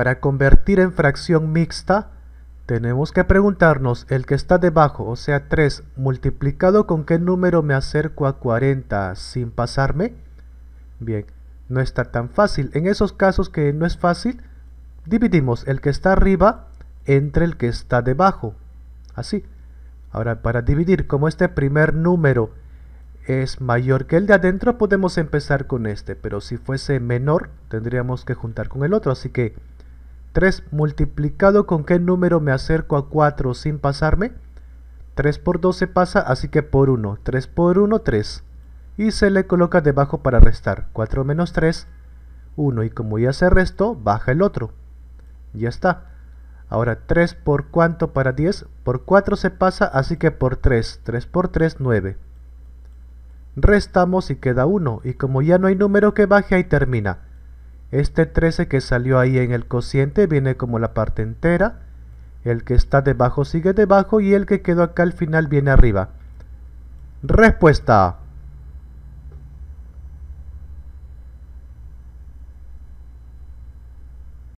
Para convertir en fracción mixta, tenemos que preguntarnos el que está debajo, o sea 3, multiplicado con qué número me acerco a 40 sin pasarme. Bien, no está tan fácil. En esos casos que no es fácil, dividimos el que está arriba entre el que está debajo. Así. Ahora, para dividir, como este primer número es mayor que el de adentro, podemos empezar con este. Pero si fuese menor, tendríamos que juntar con el otro. Así que 3 multiplicado con qué número me acerco a 4 sin pasarme. 3 por 2 se pasa, así que por 1. 3 por 1, 3. Y se le coloca debajo para restar. 4 menos 3, 1. Y como ya se restó, baja el otro. Ya está. Ahora, 3 por cuánto para 10? Por 4 se pasa, así que por 3. 3 por 3, 9. Restamos y queda 1. Y como ya no hay número que baje, ahí termina. Este 13 que salió ahí en el cociente viene como la parte entera. El que está debajo sigue debajo y el que quedó acá al final viene arriba. Respuesta